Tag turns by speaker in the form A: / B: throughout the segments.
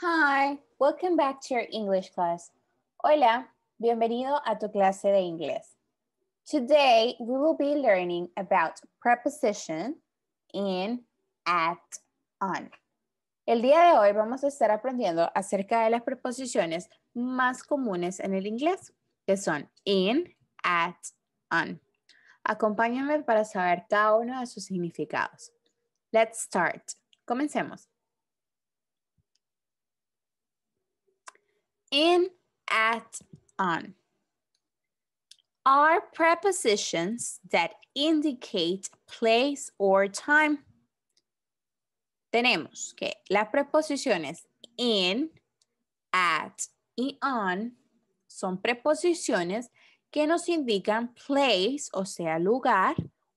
A: Hi, welcome back to your English class. Hola, bienvenido a tu clase de inglés. Today, we will be learning about preposition in, at, on. El día de hoy vamos a estar aprendiendo acerca de las preposiciones más comunes en el inglés, que son in, at, on. Acompáñame para saber cada uno de sus significados. Let's start. Comencemos. in, at, on are prepositions that indicate place or time. Tenemos que las preposiciones in, at y on son preposiciones que nos indican place, o sea, lugar,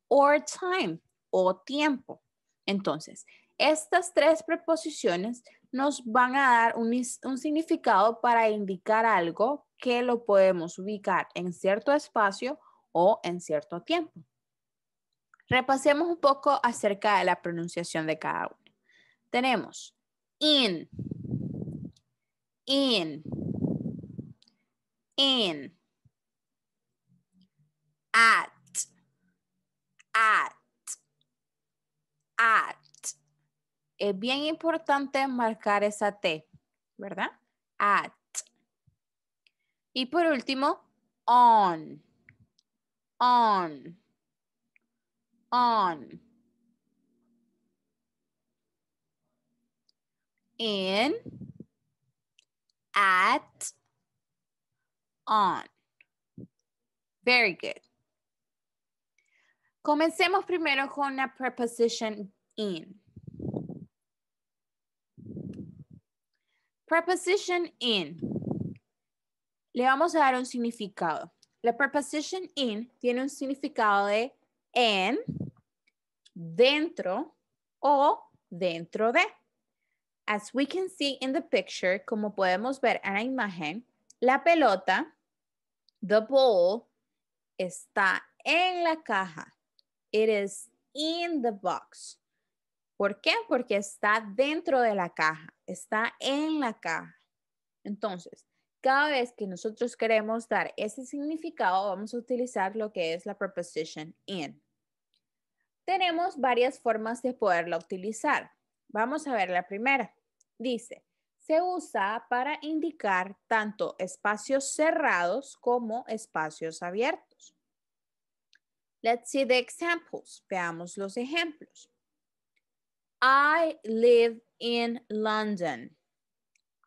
A: or time, o tiempo. Entonces, estas tres preposiciones nos van a dar un, significado para indicar algo que lo podemos ubicar en cierto espacio o en cierto tiempo. Repasemos un poco acerca de la pronunciación de cada uno. Tenemos in, in, in, at, at, at es bien importante marcar esa T, ¿verdad? At. Ah, y por último, on. On. On. In. At. On. Very good. Comencemos primero con la preposición in. Preposition in. Le vamos a dar un significado. La preposition in tiene un significado de en, dentro o dentro de. As we can see in the picture, como podemos ver en la imagen, la pelota, the ball, está en la caja. It is in the box. ¿Por qué? Porque está dentro de la caja, está en la caja. Entonces, cada vez que nosotros queremos dar ese significado, vamos a utilizar lo que es la preposition in. Tenemos varias formas de poderla utilizar. Vamos a ver la primera. Dice, se usa para indicar tanto espacios cerrados como espacios abiertos. Let's see the examples. Veamos los ejemplos. I live in London.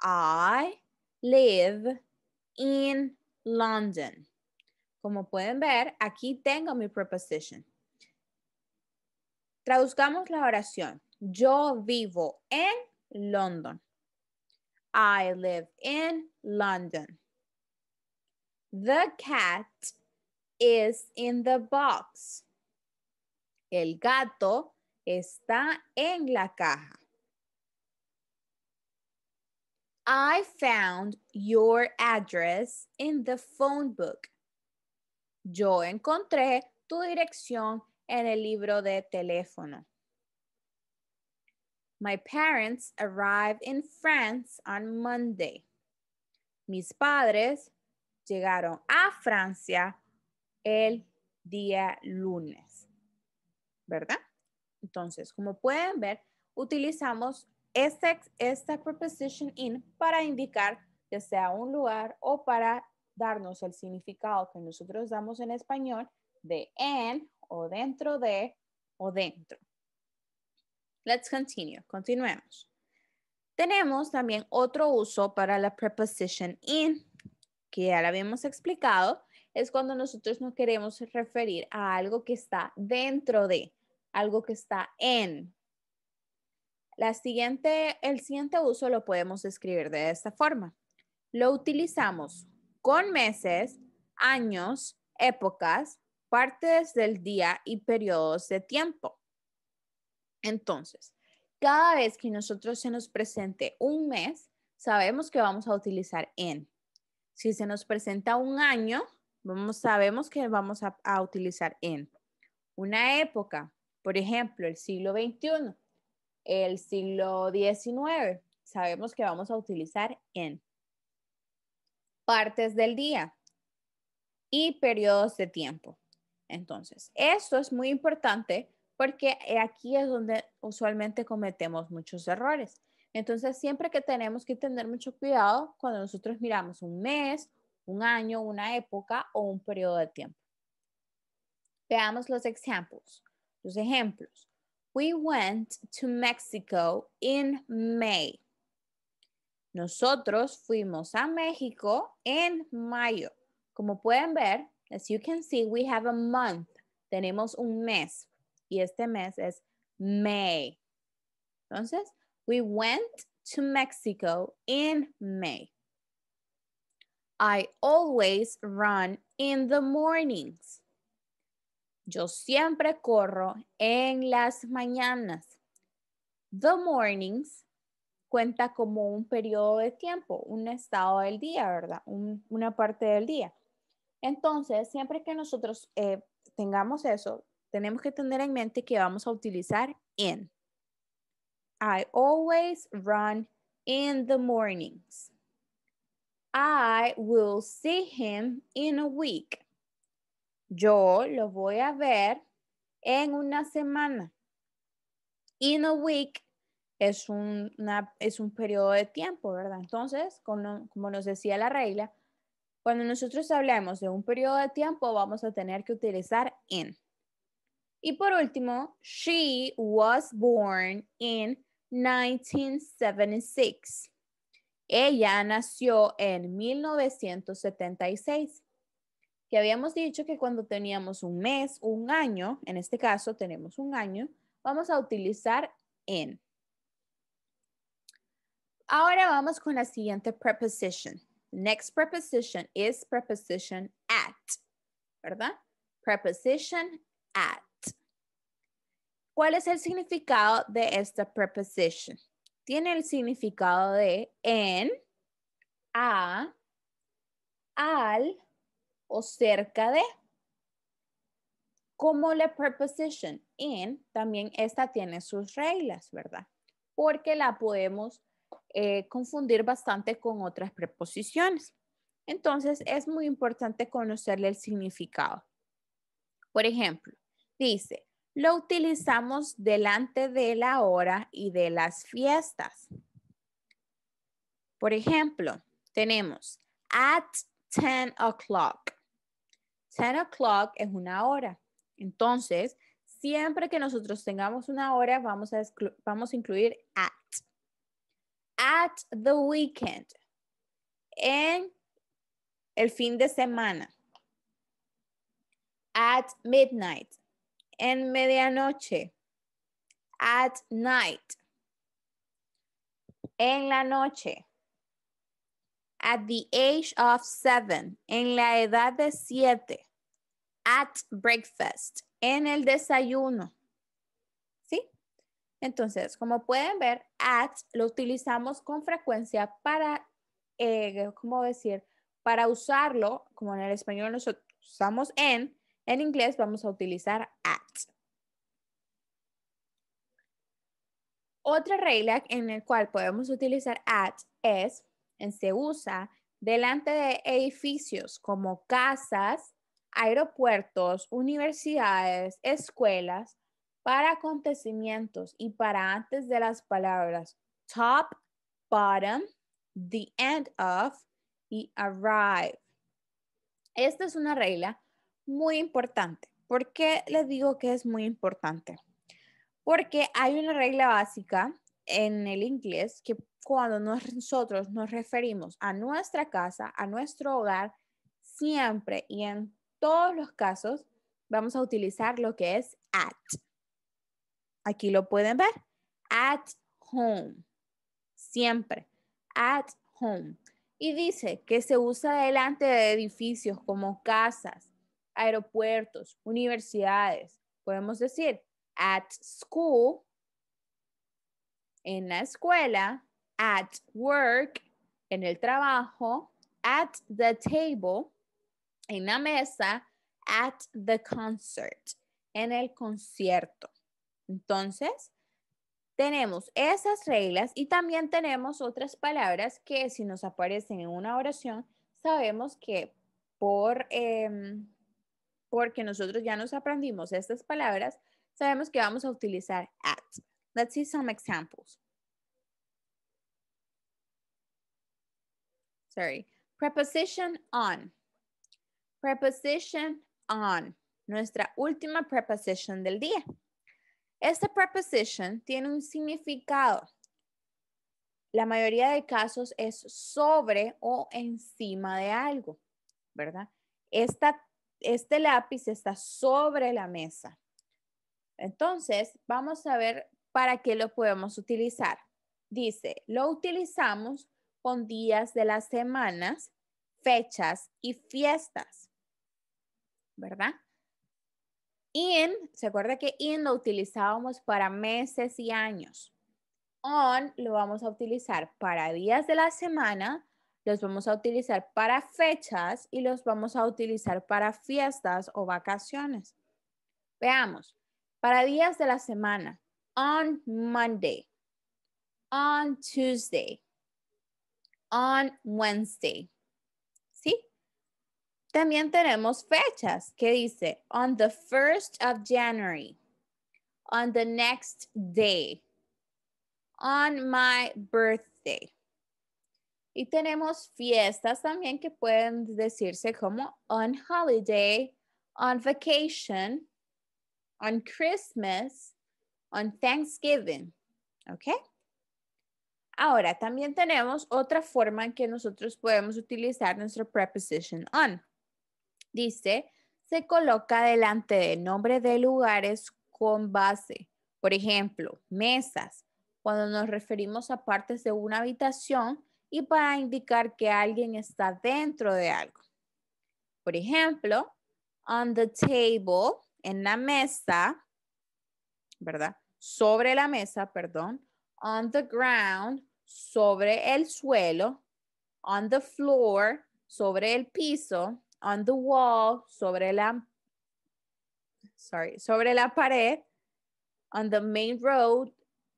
A: I live in London. Como pueden ver, aquí tengo mi preposition. Traduzcamos la oración. Yo vivo en London. I live in London. The cat is in the box. El gato está en la caja. I found your address in the phone book. Yo encontré tu dirección en el libro de teléfono. My parents arrived in France on Monday. Mis padres llegaron a Francia el día lunes. ¿Verdad? Entonces, como pueden ver, utilizamos esta, esta preposition in para indicar que sea un lugar o para darnos el significado que nosotros damos en español de en o dentro de o dentro. Let's continue. Continuemos. Tenemos también otro uso para la preposition in, que ya la habíamos explicado, es cuando nosotros nos queremos referir a algo que está dentro de algo que está en. La siguiente, el siguiente uso lo podemos escribir de esta forma. Lo utilizamos con meses, años, épocas, partes del día y periodos de tiempo. Entonces, cada vez que nosotros se nos presente un mes, sabemos que vamos a utilizar en. Si se nos presenta un año, vamos, sabemos que vamos a utilizar en. Una época, por ejemplo, el siglo XXI, el siglo XIX, sabemos que vamos a utilizar en partes del día y periodos de tiempo. Entonces, esto es muy importante porque aquí es donde usualmente cometemos muchos errores. Entonces, siempre que tenemos que tener mucho cuidado cuando nosotros miramos un mes, un año, una época o un periodo de tiempo. Veamos los ejemplos. Los ejemplos. We went to Mexico in May. Nosotros fuimos a México en mayo. Como pueden ver, as you can see, we have a month. Tenemos un mes. Y este mes es May. Entonces, we went to Mexico in May. I always run in the mornings. Yo siempre corro en las mañanas. The mornings cuenta como un periodo de tiempo, un estado del día, ¿verdad? una parte del día. Entonces, siempre que nosotros eh, tengamos eso, tenemos que tener en mente que vamos a utilizar in. I always run in the mornings. I will see him in a week. Yo lo voy a ver en una semana. In a week es, un, es un periodo de tiempo, ¿verdad? Entonces, como, nos decía la regla, cuando nosotros hablemos de un periodo de tiempo, vamos a tener que utilizar in. Y por último, she was born in 1976. Ella nació en 1976 que habíamos dicho que cuando teníamos un mes, un año, en este caso tenemos un año, vamos a utilizar en. Ahora vamos con la siguiente preposition. Next preposition is preposition at, ¿verdad? Preposition at. ¿Cuál es el significado de esta preposition? Tiene el significado de en, a, al, o cerca de. Como la preposition in, también esta tiene sus reglas, ¿verdad? Porque la podemos eh, confundir bastante con otras preposiciones. Entonces, es muy importante conocerle el significado. Por ejemplo, dice, lo utilizamos delante de la hora y de las fiestas. Por ejemplo, tenemos at 10 o'clock. 10 o'clock es una hora. Entonces, siempre que nosotros tengamos una hora, vamos a, vamos a incluir at. At the weekend. En el fin de semana. At midnight. En medianoche. At night. En la noche at the age of seven, en la edad de siete, at breakfast, en el desayuno. ¿Sí? Entonces, como pueden ver, at lo utilizamos con frecuencia para, eh, ¿cómo decir? Para usarlo, como en el español nosotros usamos en, en inglés vamos a utilizar at. Otra regla en la cual podemos utilizar at es se usa delante de edificios como casas, aeropuertos, universidades, escuelas, para acontecimientos y para antes de las palabras top, bottom, the end of y arrive. Esta es una regla muy importante. ¿Por qué les digo que es muy importante? Porque hay una regla básica en el inglés que cuando nosotros nos referimos a nuestra casa, a nuestro hogar, siempre y en todos los casos vamos a utilizar lo que es at. Aquí lo pueden ver. At home. Siempre. At home. Y dice que se usa delante de edificios como casas, aeropuertos, universidades. Podemos decir at school en la escuela, at work, en el trabajo, at the table, en la mesa, at the concert, en el concierto. Entonces, tenemos esas reglas y también tenemos otras palabras que si nos aparecen en una oración, sabemos que por, em, porque nosotros ya nos aprendimos estas palabras, sabemos que vamos a utilizar at. Let's see some examples. Sorry. Preposition on. Preposition on. Nuestra última preposición del día. Esta preposición tiene un significado. La mayoría de casos es sobre o encima de algo, ¿verdad? este lápiz está sobre la mesa. Entonces, vamos a ver ¿para qué lo podemos utilizar? Dice, lo utilizamos con días de las semanas, fechas y fiestas, ¿verdad? In, se acuerda que in lo utilizábamos para meses y años. On lo vamos a utilizar para días de la semana, los vamos a utilizar para fechas y los vamos a utilizar para fiestas o vacaciones. Veamos, para días de la semana, on Monday, on Tuesday, on Wednesday. ¿Sí? También tenemos fechas que dice on the 1st of January, on the next day, on my birthday. Y tenemos fiestas también que pueden decirse como on holiday, on vacation, on Christmas, on Thanksgiving. ¿Ok? Ahora, también tenemos otra forma en que nosotros podemos utilizar nuestro preposition on. Dice, se coloca delante del nombre de lugares con base. Por ejemplo, mesas, cuando nos referimos a partes de una habitación y para indicar que alguien está dentro de algo. Por ejemplo, on the table, en la mesa, ¿verdad? sobre la mesa, perdón, on the ground, sobre el suelo, on the floor, sobre el piso, on the wall, sobre la, sorry, sobre la pared, on the main road,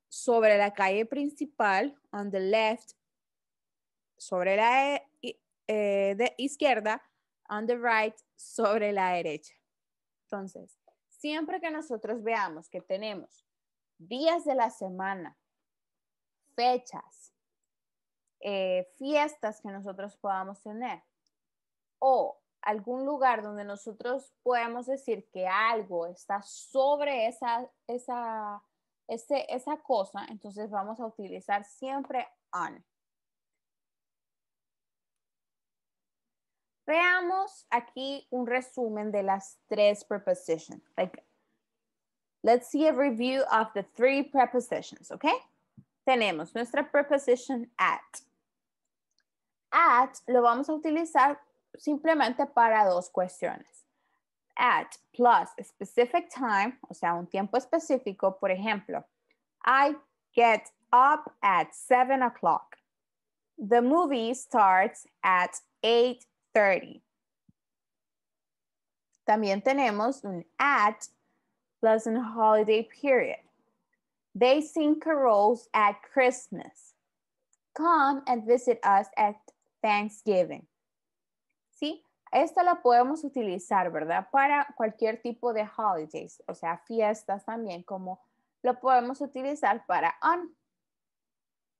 A: sobre la calle principal, on the left, sobre la eh, eh, de izquierda, on the right, sobre la derecha. Entonces, siempre que nosotros veamos que tenemos días de la semana, fechas, eh, fiestas que nosotros podamos tener o algún lugar donde nosotros podemos decir que algo está sobre esa, esa, ese, esa cosa, entonces vamos a utilizar siempre on. Veamos aquí un resumen de las tres prepositions. Let's see a review of the three prepositions, okay? Tenemos nuestra preposition at. At lo vamos a utilizar simplemente para dos cuestiones. At plus specific time, o sea, un tiempo específico. Por ejemplo, I get up at 7 o'clock. The movie starts at 8.30. También tenemos un at pleasant holiday period. They sing carols at Christmas. Come and visit us at Thanksgiving. ¿Sí? Esta la podemos utilizar, ¿verdad? Para cualquier tipo de holidays, o sea, fiestas también, como lo podemos utilizar para on.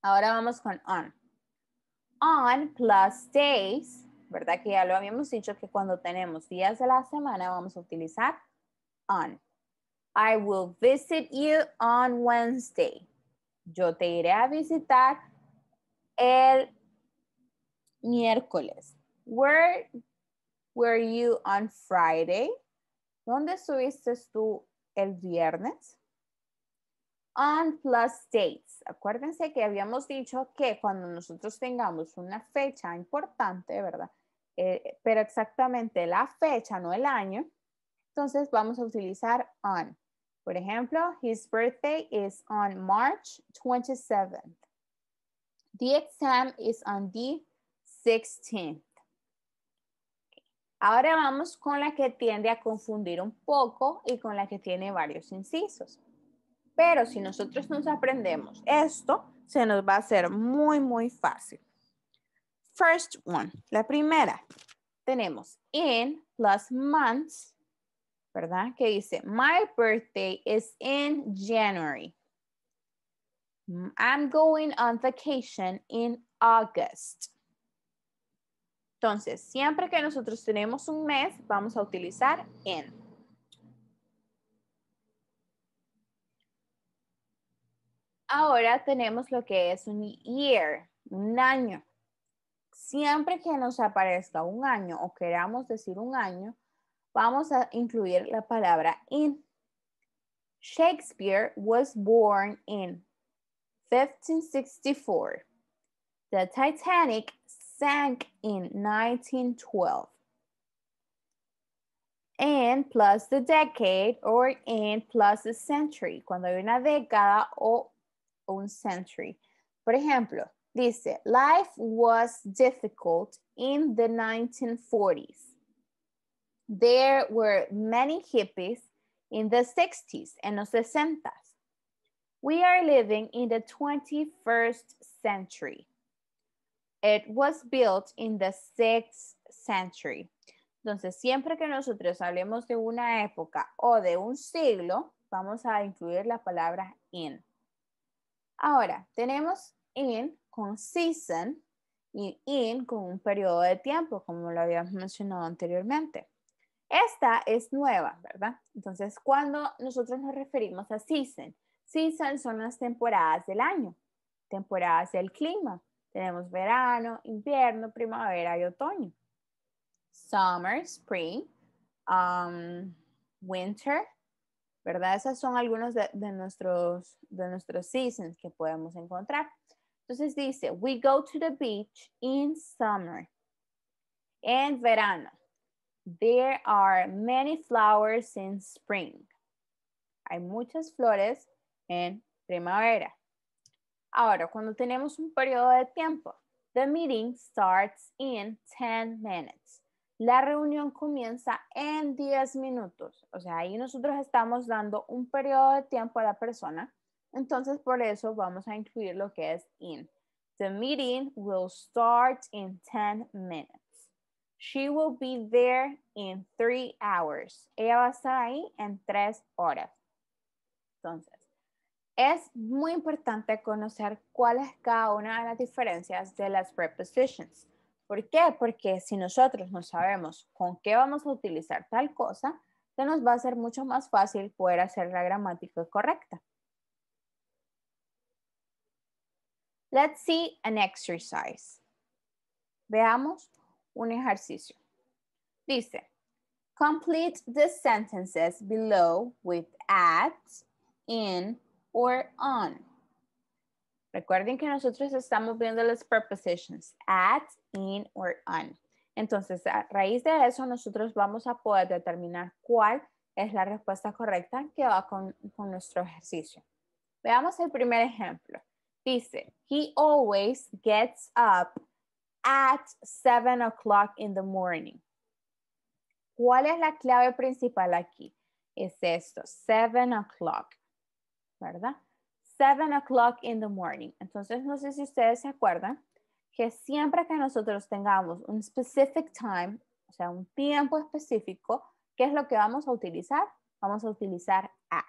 A: Ahora vamos con on. On plus days, ¿verdad? Que ya lo habíamos dicho que cuando tenemos días de la semana vamos a utilizar on. I will visit you on Wednesday. Yo te iré a visitar el miércoles. Where were you on Friday? ¿Dónde estuviste tú el viernes? On plus dates. Acuérdense que habíamos dicho que cuando nosotros tengamos una fecha importante, ¿verdad? Eh, pero exactamente la fecha, no el año, entonces vamos a utilizar on. Por ejemplo, his birthday is on March 27th. The exam is on the 16th. Ahora vamos con la que tiende a confundir un poco y con la que tiene varios incisos. Pero si nosotros nos aprendemos esto, se nos va a hacer muy, muy fácil. First one, la primera. Tenemos in plus months ¿verdad? Que dice, my birthday is in January. Mm, I'm going on vacation in August. Entonces, siempre que nosotros tenemos un mes, vamos a utilizar in. Ahora tenemos lo que es un year, un año. Siempre que nos aparezca un año o queramos decir un año, vamos a incluir la palabra in. Shakespeare was born in 1564. The Titanic sank in 1912. And plus the decade or in plus the century. Cuando hay una década o un century. Por ejemplo, dice, life was difficult in the 1940s. there were many hippies in the 60s and los 60s. We are living in the 21st century. It was built in the 6th century. Entonces, siempre que nosotros hablemos de una época o de un siglo, vamos a incluir la palabra in. Ahora, tenemos in con season y in con un periodo de tiempo, como lo habíamos mencionado anteriormente. Esta es nueva, ¿verdad? Entonces, cuando nosotros nos referimos a season, season son las temporadas del año, temporadas del clima. Tenemos verano, invierno, primavera y otoño. Summer, spring, um, winter, ¿verdad? Esas son algunos de, de, nuestros, de nuestros seasons que podemos encontrar. Entonces dice, we go to the beach in summer. En verano. There are many flowers in spring. Hay muchas flores en primavera. Ahora, cuando tenemos un periodo de tiempo, the meeting starts in 10 minutes. La reunión comienza en 10 minutos. O sea, ahí nosotros estamos dando un periodo de tiempo a la persona. Entonces, por eso vamos a incluir lo que es in. The meeting will start in 10 minutes. She will be there in three hours. Ella va a estar ahí en tres horas. Entonces, es muy importante conocer cuál es cada una de las diferencias de las prepositions. ¿Por qué? Porque si nosotros no sabemos con qué vamos a utilizar tal cosa, se nos va a ser mucho más fácil poder hacer la gramática correcta. Let's see an exercise. Veamos un ejercicio. Dice, complete the sentences below with at, in, or on. Recuerden que nosotros estamos viendo las prepositions, at, in, or on. Entonces, a raíz de eso, nosotros vamos a poder determinar cuál es la respuesta correcta que va con, con nuestro ejercicio. Veamos el primer ejemplo. Dice, he always gets up at 7 o'clock in the morning. ¿Cuál es la clave principal aquí? Es esto, 7 o'clock, ¿verdad? 7 o'clock in the morning. Entonces, no sé si ustedes se acuerdan que siempre que nosotros tengamos un specific time, o sea, un tiempo específico, ¿qué es lo que vamos a utilizar? Vamos a utilizar at.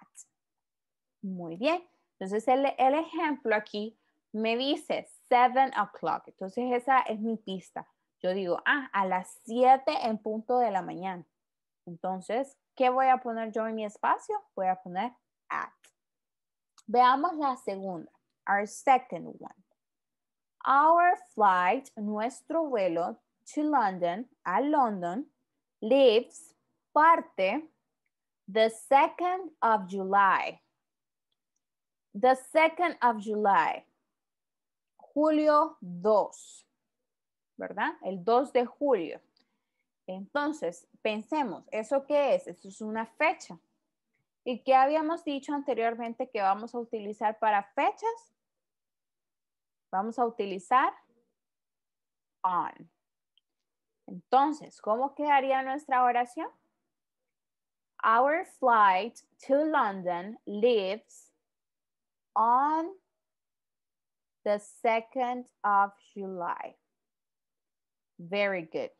A: Muy bien. Entonces, el, el ejemplo aquí me dice 7 o'clock. Entonces esa es mi pista. Yo digo, ah, a las 7 en punto de la mañana. Entonces, ¿qué voy a poner yo en mi espacio? Voy a poner at. Veamos la segunda. Our second one. Our flight, nuestro vuelo to London, a London, leaves parte the 2 of July. The second of July julio 2, ¿verdad? El 2 de julio. Entonces, pensemos, ¿eso qué es? Eso es una fecha. ¿Y qué habíamos dicho anteriormente que vamos a utilizar para fechas? Vamos a utilizar on. Entonces, ¿cómo quedaría nuestra oración? Our flight to London leaves on the 2nd of July. Very good.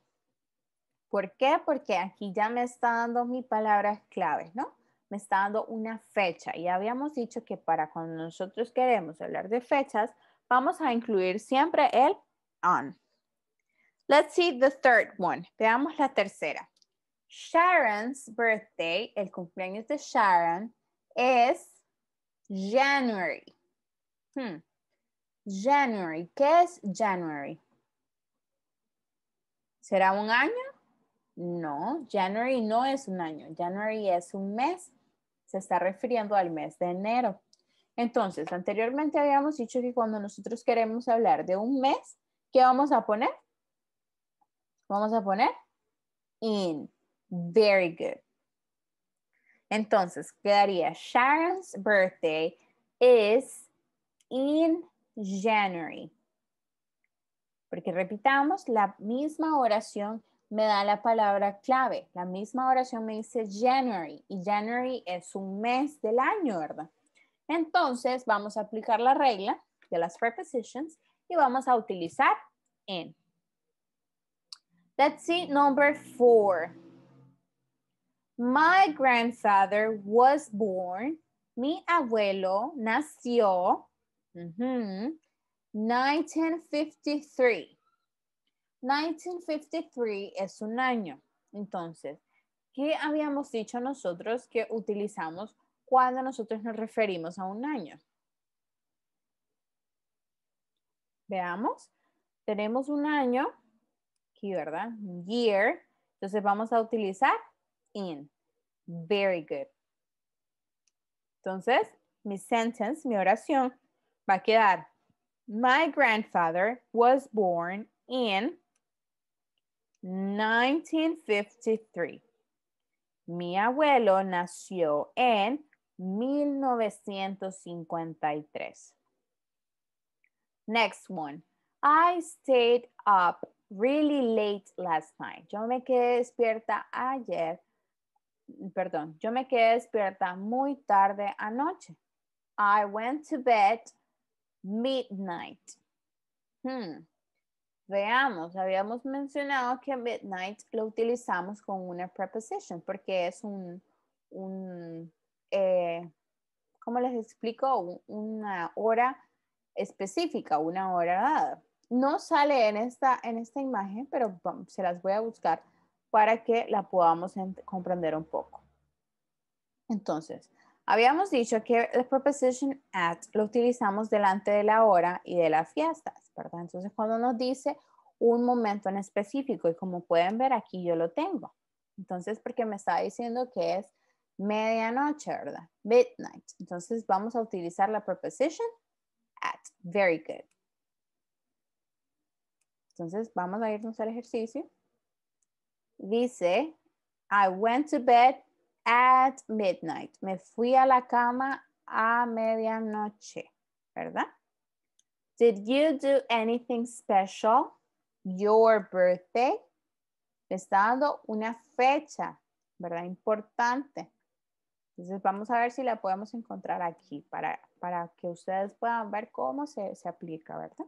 A: ¿Por qué? Porque aquí ya me está dando mis palabras clave, ¿no? Me está dando una fecha. Y habíamos dicho que para cuando nosotros queremos hablar de fechas, vamos a incluir siempre el on. Let's see the third one. Veamos la tercera. Sharon's birthday, el cumpleaños de Sharon, es January. Hmm. January. ¿Qué es January? ¿Será un año? No, January no es un año. January es un mes. Se está refiriendo al mes de enero. Entonces, anteriormente habíamos dicho que cuando nosotros queremos hablar de un mes, ¿qué vamos a poner? Vamos a poner in. Very good. Entonces, quedaría Sharon's birthday is in January. Porque repitamos, la misma oración me da la palabra clave. La misma oración me dice January y January es un mes del año, ¿verdad? Entonces vamos a aplicar la regla de las prepositions y vamos a utilizar en. Let's see number four. My grandfather was born. Mi abuelo nació 1953. Mm-hmm. 1953 es un año. Entonces, ¿qué habíamos dicho nosotros que utilizamos cuando nosotros nos referimos a un año? Veamos. Tenemos un año aquí, ¿verdad? Year. Entonces vamos a utilizar in. Very good. Entonces, mi sentence, mi oración va a quedar, my grandfather was born in 1953. Mi abuelo nació en 1953. Next one. I stayed up really late last night. Yo me quedé despierta ayer. Perdón, yo me quedé despierta muy tarde anoche. I went to bed Midnight. Hmm. Veamos, habíamos mencionado que midnight lo utilizamos con una preposition porque es un, un eh, ¿cómo les explico? Una hora específica, una hora dada. No sale en esta, en esta imagen, pero se las voy a buscar para que la podamos comprender un poco. Entonces, Habíamos dicho que la preposition at lo utilizamos delante de la hora y de las fiestas, ¿verdad? Entonces, cuando nos dice un momento en específico, y como pueden ver aquí yo lo tengo. Entonces, porque me está diciendo que es medianoche, ¿verdad? Midnight. Entonces, vamos a utilizar la preposition at. Very good. Entonces, vamos a irnos al ejercicio. Dice, I went to bed at midnight. Me fui a la cama a medianoche, ¿verdad? Did you do anything special? Your birthday. Me está dando una fecha, ¿verdad? Importante. Entonces vamos a ver si la podemos encontrar aquí para, para que ustedes puedan ver cómo se, aplica, ¿verdad?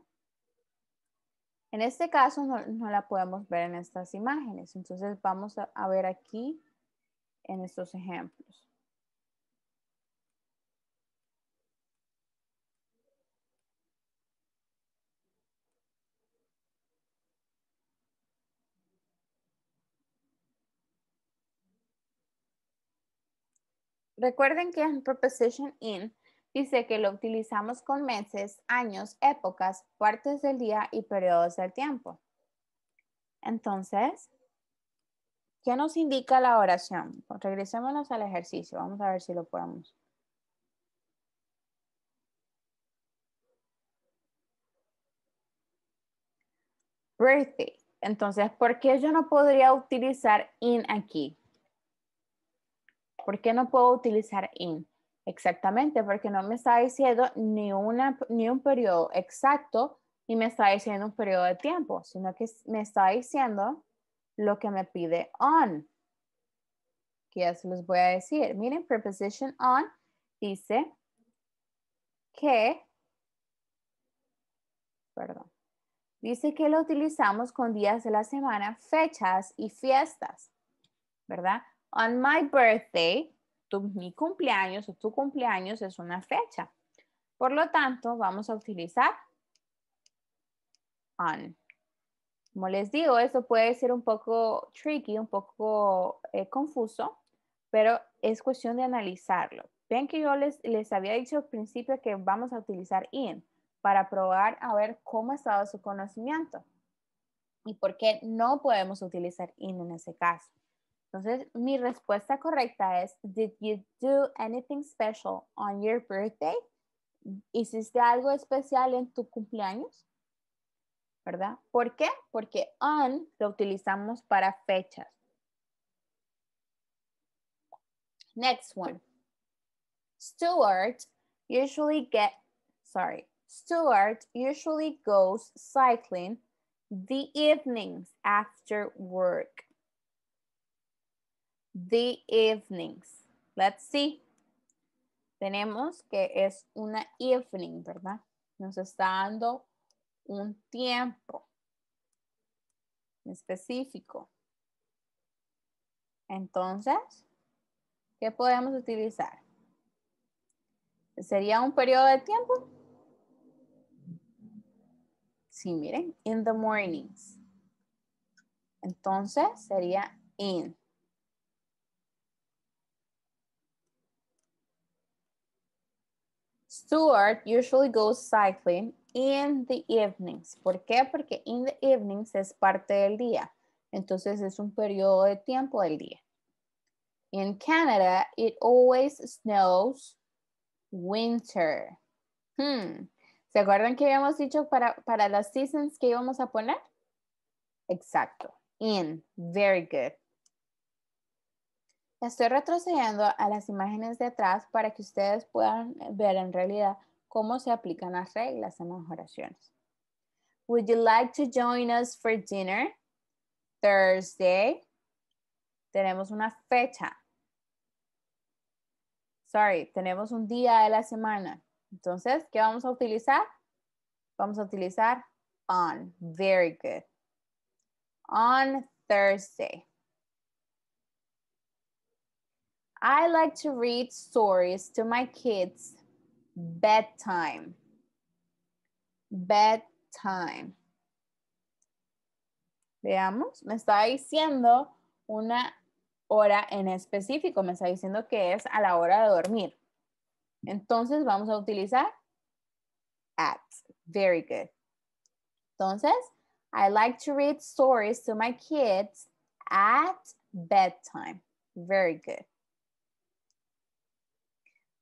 A: En este caso no, la podemos ver en estas imágenes. Entonces vamos a ver aquí en estos ejemplos. Recuerden que en preposition in dice que lo utilizamos con meses, años, épocas, partes del día y periodos del tiempo. Entonces, nos indica la oración? Pues regresémonos al ejercicio. Vamos a ver si lo podemos. Birthday. Entonces, ¿por qué yo no podría utilizar in aquí? ¿Por qué no puedo utilizar in? Exactamente, porque no me está diciendo ni, una, ni un periodo exacto y me está diciendo un periodo de tiempo, sino que me está diciendo lo que me pide on. Que ya se los voy a decir. Miren, preposition on dice que, perdón, dice que lo utilizamos con días de la semana, fechas y fiestas, ¿verdad? On my birthday, mi cumpleaños o tu cumpleaños es una fecha. Por lo tanto, vamos a utilizar on. Como les digo, eso puede ser un poco tricky, un poco eh, confuso, pero es cuestión de analizarlo. Ven que yo les, les había dicho al principio que vamos a utilizar IN para probar a ver cómo estaba su conocimiento y por qué no podemos utilizar IN en ese caso. Entonces, mi respuesta correcta es, did you do anything special on your birthday? ¿Hiciste algo especial en tu cumpleaños? ¿verdad? ¿Por qué? Porque on lo utilizamos para fechas. Next one. Stuart usually get, sorry, Stuart usually goes cycling the evenings after work. The evenings. Let's see. Tenemos que es una evening, ¿verdad? Nos está dando un tiempo específico. Entonces, ¿qué podemos utilizar? ¿Sería un periodo de tiempo? Sí, miren, in the mornings. Entonces, sería in. Stuart usually goes cycling in the evenings. ¿Por qué? Porque in the evenings es parte del día. Entonces es un periodo de tiempo del día. In Canada, it always snows winter. Hmm. ¿Se acuerdan que habíamos dicho para, para las seasons que íbamos a poner? Exacto. In. Very good. Estoy retrocediendo a las imágenes de atrás para que ustedes puedan ver en realidad cómo se aplican las reglas en las oraciones. Would you like to join us for dinner? Thursday. Tenemos una fecha. Sorry, tenemos un día de la semana. Entonces, ¿qué vamos a utilizar? Vamos a utilizar on. Very good. On Thursday. I like to read stories to my kids bedtime. Bedtime. Veamos, me está diciendo una hora en específico, me está diciendo que es a la hora de dormir. Entonces vamos a utilizar at. Very good. Entonces, I like to read stories to my kids at bedtime. Very good.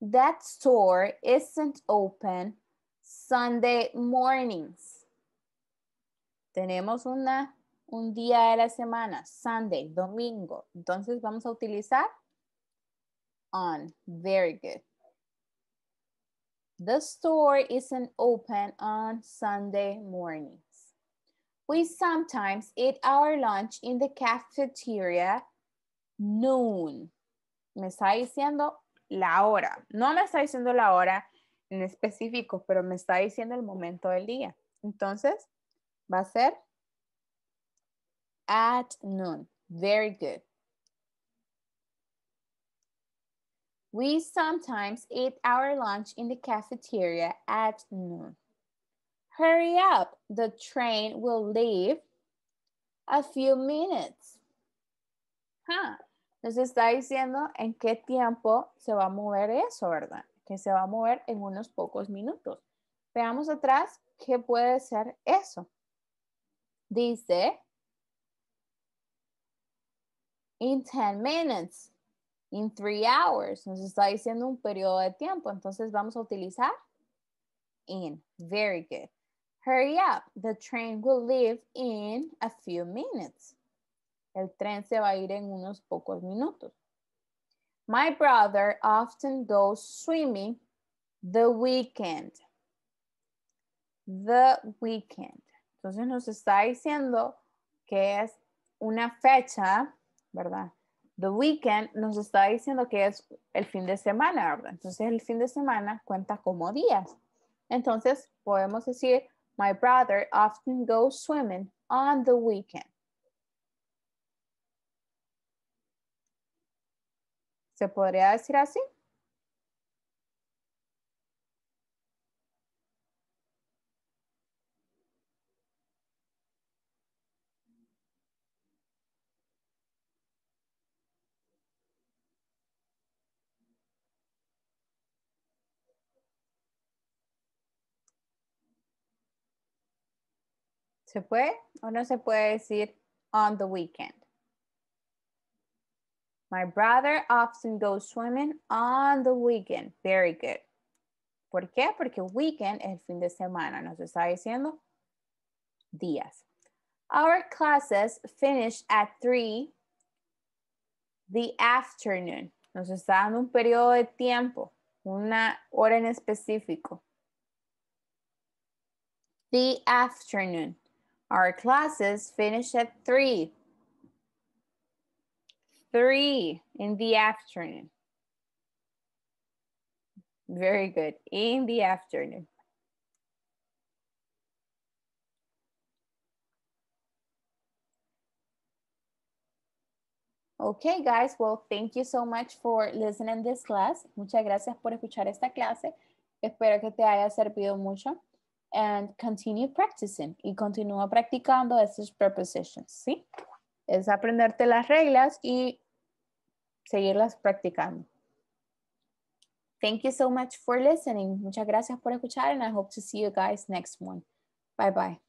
A: that store isn't open Sunday mornings. Tenemos una, un día de la semana, Sunday, domingo. Entonces vamos a utilizar on. Very good. The store isn't open on Sunday mornings. We sometimes eat our lunch in the cafeteria noon. Me está diciendo la hora. No me está diciendo la hora en específico, pero me está diciendo el momento del día. Entonces, va a ser at noon. Very good. We sometimes eat our lunch in the cafeteria at noon. Hurry up, the train will leave a few minutes. Huh, nos está diciendo en qué tiempo se va a mover eso, ¿verdad? Que se va a mover en unos pocos minutos. Veamos atrás qué puede ser eso. Dice, in 10 minutes, in 3 hours. Nos está diciendo un periodo de tiempo. Entonces vamos a utilizar in. Very good. Hurry up. The train will leave in a few minutes. El tren se va a ir en unos pocos minutos. My brother often goes swimming the weekend. The weekend. Entonces nos está diciendo que es una fecha, ¿verdad? The weekend nos está diciendo que es el fin de semana, ¿verdad? Entonces el fin de semana cuenta como días. Entonces podemos decir, my brother often goes swimming on the weekend. ¿Se podría decir así? ¿Se puede o no se puede decir on the weekend? My brother often goes swimming on the weekend. Very good. ¿Por qué? Porque weekend es el fin de semana. Nos está diciendo días. Our classes finish at 3 the afternoon. Nos está dando un periodo de tiempo, una hora en específico. The afternoon. Our classes finish at 3 three in the afternoon. Very good, in the afternoon. Ok, guys, well, thank you so much for listening this class. Muchas gracias por escuchar esta clase. Espero que te haya servido mucho. And continue practicing. Y continúa practicando esas prepositions, ¿sí? es aprenderte las reglas y seguirlas practicando. Thank you so much for listening. Muchas gracias por escuchar and I hope to see you guys next one. Bye bye.